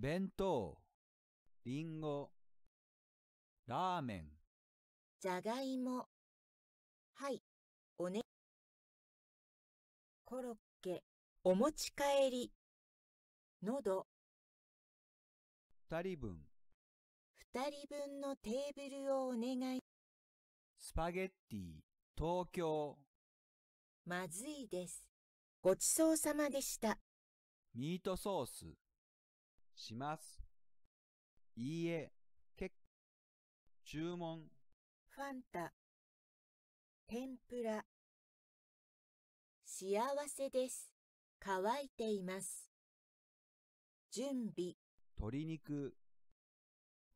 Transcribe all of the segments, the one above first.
弁当、りんご、ラーメン。じゃがいも。はい、おね。コロッケ、お持ち帰り。喉。ど。二人分。二人分のテーブルをお願い。スパゲッティ、東京。まずいです。ごちそうさまでした。ミートソース。します。いいえ、け、注文。ファンタ、天ぷら。幸せです。乾いています。準備。鶏肉。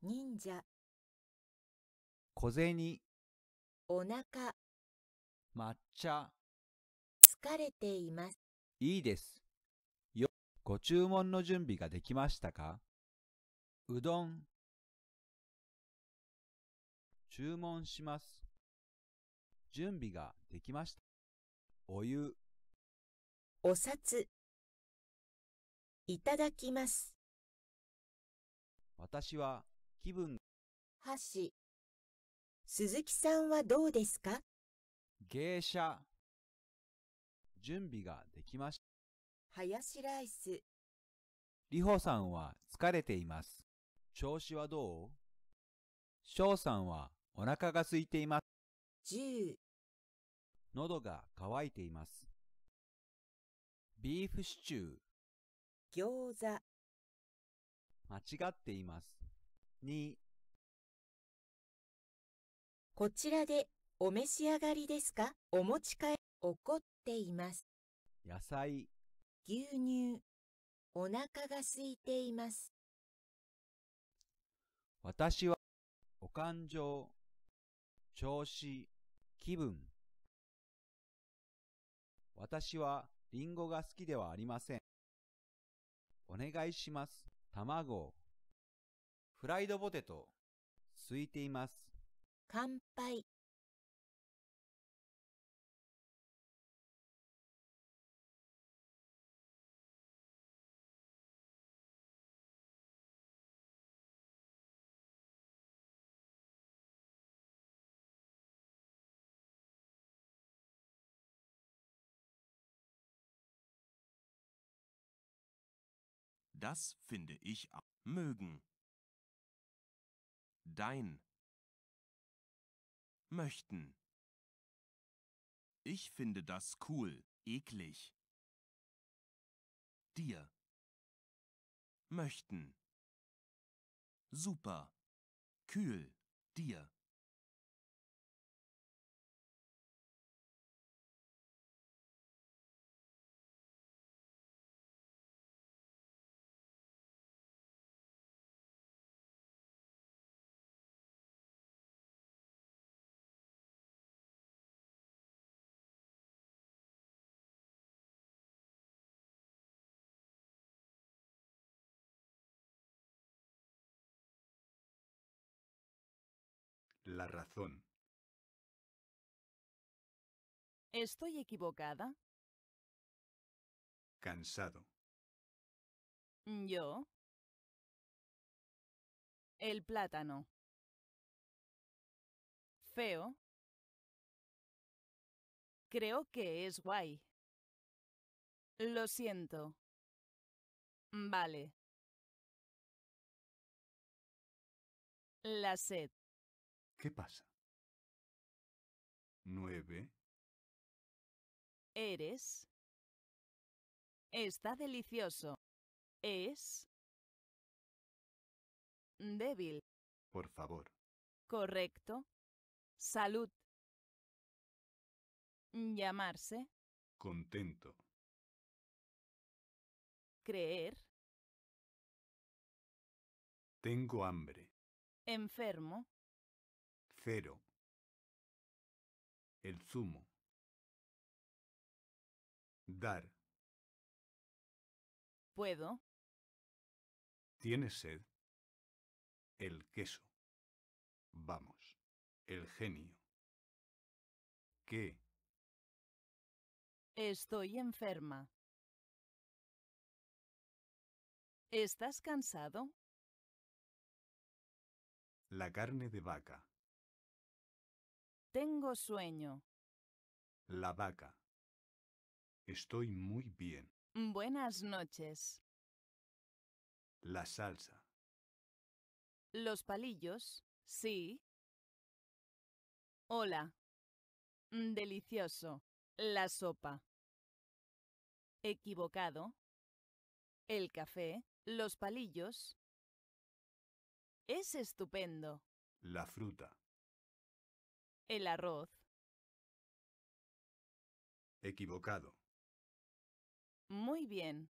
忍者。小銭。お腹。抹茶。疲れています。いいです。ご注文の準備ができましたかうどん注文します。準備ができました。お湯お札いただきます。私は気分箸鈴木さんはどうですか芸者準備ができました。ハヤシライス。リホさんは疲れています。調子はどうショウさんはお腹が空いています。10喉が渇いています。ビーフシチュー。餃子。間違っています。2こちらでお召し上がりですかお持ち帰り怒っています。野菜。牛乳。お腹が空いています。私は、お感情、調子、気分。私は、リンゴが好きではありません。お願いします。卵。フライドポテト、空いています。乾杯。Das finde ich mögen. Dein. Möchten. Ich finde das cool, eklig. Dir. Möchten. Super. Kühl. Dir. razón. ¿Estoy equivocada? Cansado. Yo. El plátano. Feo. Creo que es guay. Lo siento. Vale. La sed. ¿Qué pasa? Nueve. Eres. Está delicioso. Es. Débil. Por favor. Correcto. Salud. Llamarse. Contento. Creer. Tengo hambre. Enfermo cero. El zumo, Dar. ¿Puedo? ¿Tienes sed? El queso. Vamos. El genio. ¿Qué? Estoy enferma. ¿Estás cansado? La carne de vaca. Tengo sueño. La vaca. Estoy muy bien. Buenas noches. La salsa. Los palillos. Sí. Hola. Mm, delicioso. La sopa. Equivocado. El café. Los palillos. Es estupendo. La fruta. El arroz. Equivocado. Muy bien.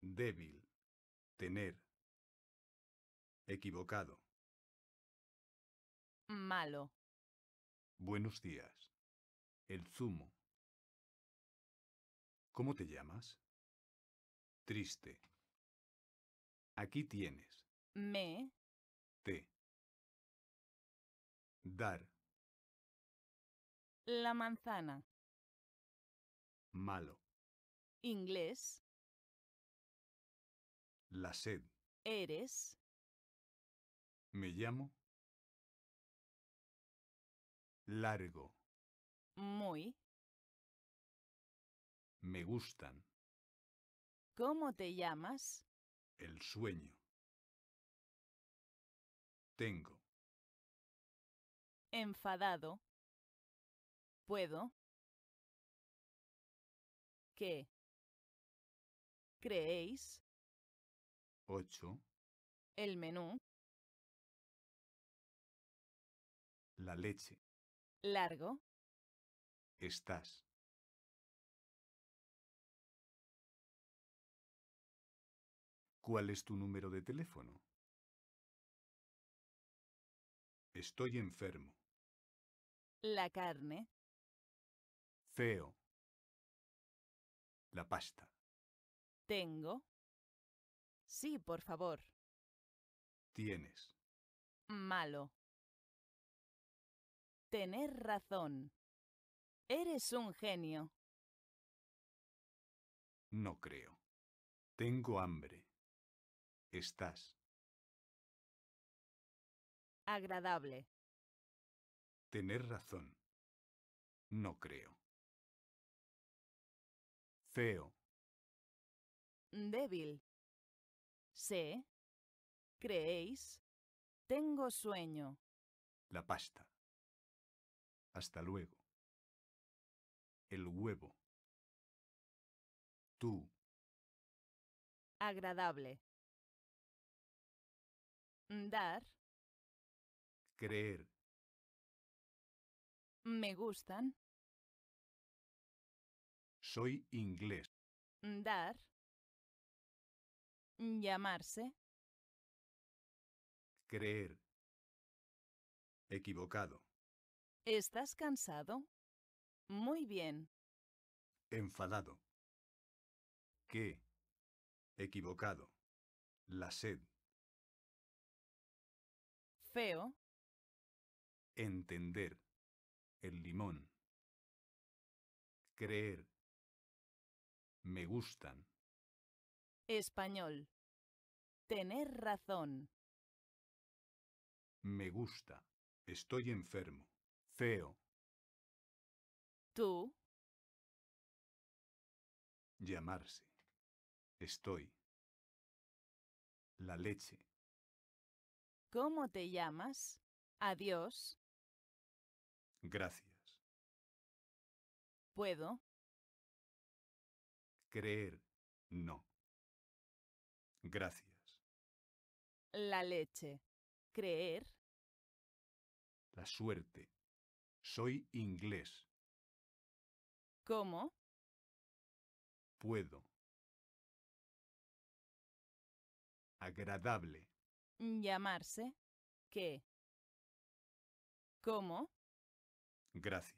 Débil. Tener. Equivocado. Malo. Buenos días. El zumo. ¿Cómo te llamas? Triste. Aquí tienes. Me. Te. Dar. La manzana. Malo. Inglés. La sed. Eres. Me llamo. Largo. Muy. Me gustan. ¿Cómo te llamas? El sueño. Tengo enfadado, puedo, ¿Qué? creéis, Ocho. el menú, La leche. largo, Estás. ¿Cuál es tu número de teléfono? Estoy enfermo. La carne. Feo. La pasta. Tengo. Sí, por favor. Tienes. Malo. Tener razón. Eres un genio. No creo. Tengo hambre. Estás. Agradable. Tener razón. No creo. Feo. Débil. Sé. Creéis. Tengo sueño. La pasta. Hasta luego. El huevo. Tú. Agradable. Dar. Creer. Me gustan. Soy inglés. Mm, dar. Mm, llamarse. Creer. Equivocado. ¿Estás cansado? Muy bien. Enfadado. ¿Qué? Equivocado. La sed. Feo. Entender. El limón. Creer. Me gustan. Español. Tener razón. Me gusta. Estoy enfermo. Feo. Tú. Llamarse. Estoy. La leche. ¿Cómo te llamas? Adiós. Gracias. ¿Puedo? Creer. No. Gracias. La leche. Creer. La suerte. Soy inglés. ¿Cómo? Puedo. Agradable. Llamarse. ¿Qué? ¿Cómo? Gracias.